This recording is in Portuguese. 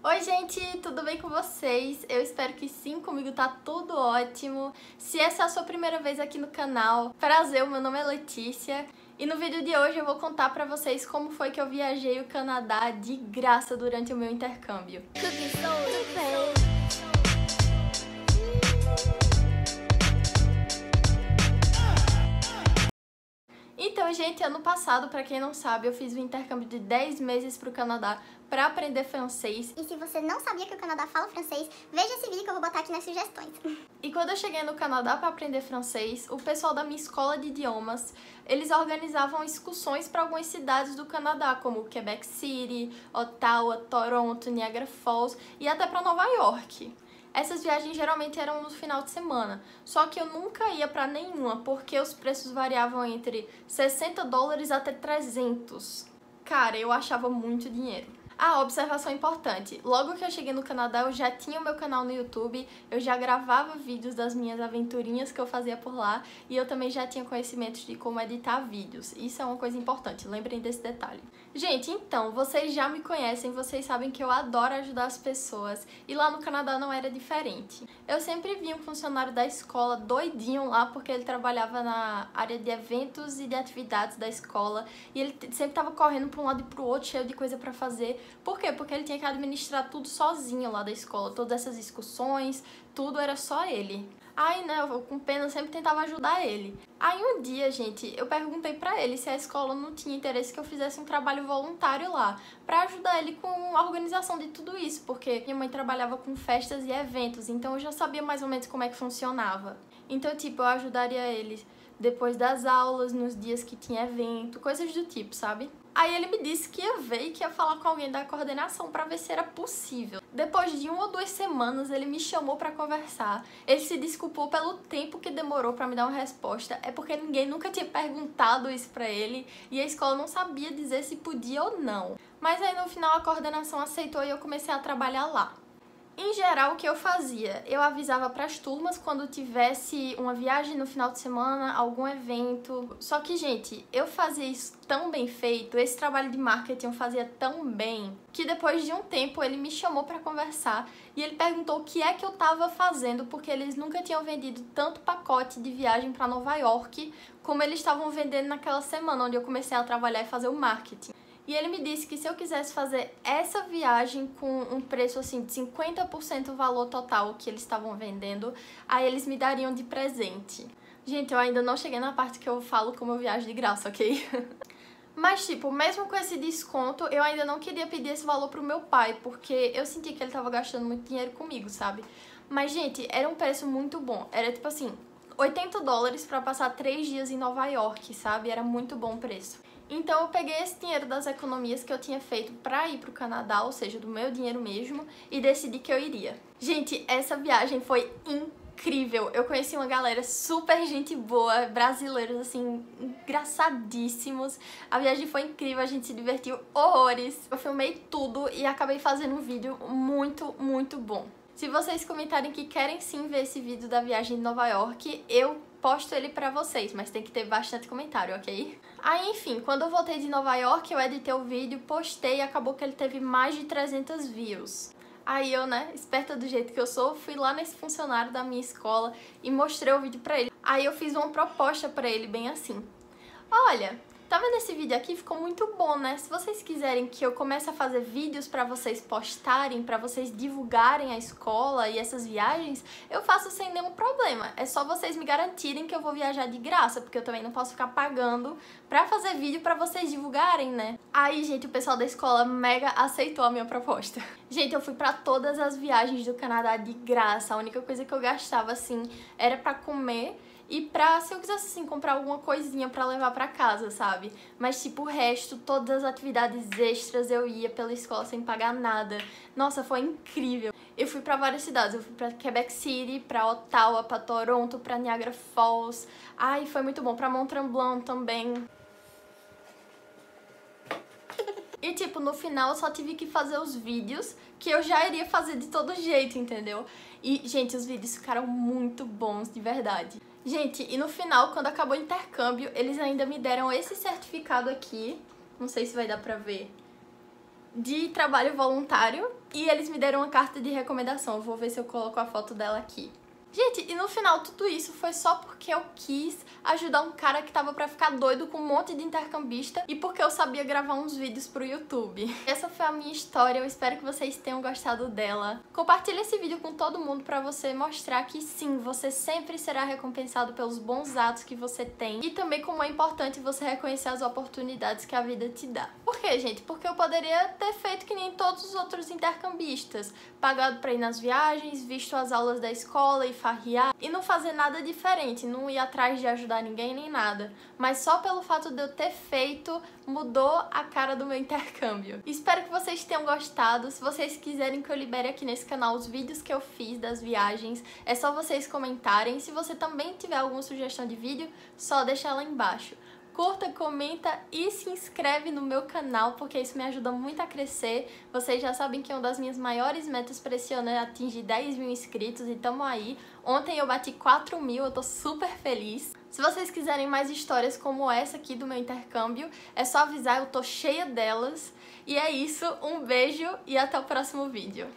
Oi, gente, tudo bem com vocês? Eu espero que sim, comigo tá tudo ótimo. Se essa é a sua primeira vez aqui no canal, prazer, meu nome é Letícia. E no vídeo de hoje eu vou contar pra vocês como foi que eu viajei o Canadá de graça durante o meu intercâmbio. Cookie, soul, Então, gente, ano passado, para quem não sabe, eu fiz um intercâmbio de 10 meses pro Canadá para aprender francês. E se você não sabia que o Canadá fala francês, veja esse vídeo que eu vou botar aqui nas sugestões. E quando eu cheguei no Canadá para aprender francês, o pessoal da minha escola de idiomas, eles organizavam excursões para algumas cidades do Canadá, como Quebec City, Ottawa, Toronto, Niagara Falls e até para Nova York. Essas viagens geralmente eram no final de semana, só que eu nunca ia para nenhuma porque os preços variavam entre 60 dólares até 300. Cara, eu achava muito dinheiro. Ah, observação importante. Logo que eu cheguei no Canadá, eu já tinha o meu canal no YouTube, eu já gravava vídeos das minhas aventurinhas que eu fazia por lá e eu também já tinha conhecimento de como editar vídeos. Isso é uma coisa importante, lembrem desse detalhe. Gente, então, vocês já me conhecem, vocês sabem que eu adoro ajudar as pessoas e lá no Canadá não era diferente. Eu sempre vi um funcionário da escola doidinho lá porque ele trabalhava na área de eventos e de atividades da escola e ele sempre tava correndo para um lado e pro outro, cheio de coisa para fazer por quê? Porque ele tinha que administrar tudo sozinho lá da escola, todas essas discussões, tudo era só ele. Aí, né, eu com pena sempre tentava ajudar ele. Aí um dia, gente, eu perguntei para ele se a escola não tinha interesse que eu fizesse um trabalho voluntário lá, para ajudar ele com a organização de tudo isso, porque minha mãe trabalhava com festas e eventos, então eu já sabia mais ou menos como é que funcionava. Então, tipo, eu ajudaria ele depois das aulas, nos dias que tinha evento, coisas do tipo, sabe? Aí ele me disse que ia ver e que ia falar com alguém da coordenação para ver se era possível. Depois de uma ou duas semanas, ele me chamou para conversar. Ele se desculpou pelo tempo que demorou para me dar uma resposta. É porque ninguém nunca tinha perguntado isso para ele e a escola não sabia dizer se podia ou não. Mas aí no final a coordenação aceitou e eu comecei a trabalhar lá. Em geral, o que eu fazia? Eu avisava para as turmas quando tivesse uma viagem no final de semana, algum evento. Só que, gente, eu fazia isso tão bem feito, esse trabalho de marketing eu fazia tão bem, que depois de um tempo ele me chamou para conversar e ele perguntou o que é que eu estava fazendo, porque eles nunca tinham vendido tanto pacote de viagem para Nova York como eles estavam vendendo naquela semana onde eu comecei a trabalhar e fazer o marketing. E ele me disse que se eu quisesse fazer essa viagem com um preço assim de 50% do valor total que eles estavam vendendo, aí eles me dariam de presente. Gente, eu ainda não cheguei na parte que eu falo como eu viajo de graça, ok? Mas, tipo, mesmo com esse desconto, eu ainda não queria pedir esse valor pro meu pai, porque eu senti que ele tava gastando muito dinheiro comigo, sabe? Mas, gente, era um preço muito bom. Era, tipo assim, 80 dólares para passar 3 dias em Nova York, sabe? Era muito bom o preço. Então eu peguei esse dinheiro das economias que eu tinha feito para ir pro Canadá, ou seja, do meu dinheiro mesmo, e decidi que eu iria. Gente, essa viagem foi incrível. Eu conheci uma galera super gente boa, brasileiros assim, engraçadíssimos. A viagem foi incrível, a gente se divertiu horrores. Eu filmei tudo e acabei fazendo um vídeo muito, muito bom. Se vocês comentarem que querem sim ver esse vídeo da viagem de Nova York, eu posto ele para vocês, mas tem que ter bastante comentário, ok? Aí, enfim, quando eu voltei de Nova York, eu editei o vídeo, postei e acabou que ele teve mais de 300 views. Aí eu, né, esperta do jeito que eu sou, fui lá nesse funcionário da minha escola e mostrei o vídeo pra ele. Aí eu fiz uma proposta pra ele bem assim. Olha, Tá vendo esse vídeo aqui? Ficou muito bom, né? Se vocês quiserem que eu comece a fazer vídeos para vocês postarem, para vocês divulgarem a escola e essas viagens, eu faço sem nenhum problema. É só vocês me garantirem que eu vou viajar de graça, porque eu também não posso ficar pagando para fazer vídeo para vocês divulgarem, né? Aí, gente, o pessoal da escola mega aceitou a minha proposta. Gente, eu fui para todas as viagens do Canadá de graça. A única coisa que eu gastava assim era para comer e pra se eu quisesse assim comprar alguma coisinha para levar para casa, sabe? Mas tipo o resto, todas as atividades extras eu ia pela escola sem pagar nada. Nossa, foi incrível. Eu fui para várias cidades, eu fui para Quebec City, para Ottawa, para Toronto, para Niagara Falls. Ai, foi muito bom, para Mont Tremblant também. E, tipo, no final eu só tive que fazer os vídeos que eu já iria fazer de todo jeito, entendeu? E, gente, os vídeos ficaram muito bons, de verdade. Gente, e no final, quando acabou o intercâmbio, eles ainda me deram esse certificado aqui, não sei se vai dar pra ver, de trabalho voluntário, e eles me deram uma carta de recomendação. Eu vou ver se eu coloco a foto dela aqui. Gente, e no final tudo isso foi só porque eu quis ajudar um cara que tava pra ficar doido com um monte de intercambista e porque eu sabia gravar uns vídeos pro YouTube. Essa foi a minha história, eu espero que vocês tenham gostado dela. Compartilhe esse vídeo com todo mundo pra você mostrar que sim, você sempre será recompensado pelos bons atos que você tem e também como é importante você reconhecer as oportunidades que a vida te dá quê, gente? Porque eu poderia ter feito que nem todos os outros intercambistas, pagado para ir nas viagens, visto as aulas da escola e farriar e não fazer nada diferente, não ir atrás de ajudar ninguém nem nada. Mas só pelo fato de eu ter feito mudou a cara do meu intercâmbio. Espero que vocês tenham gostado. Se vocês quiserem que eu libere aqui nesse canal os vídeos que eu fiz das viagens, é só vocês comentarem. Se você também tiver alguma sugestão de vídeo, só deixar lá embaixo curta, comenta e se inscreve no meu canal, porque isso me ajuda muito a crescer. Vocês já sabem que é uma das minhas maiores metas para esse ano é atingir 10 mil inscritos e tamo aí. Ontem eu bati 4 mil, eu tô super feliz. Se vocês quiserem mais histórias como essa aqui do meu intercâmbio, é só avisar, eu tô cheia delas. E é isso, um beijo e até o próximo vídeo.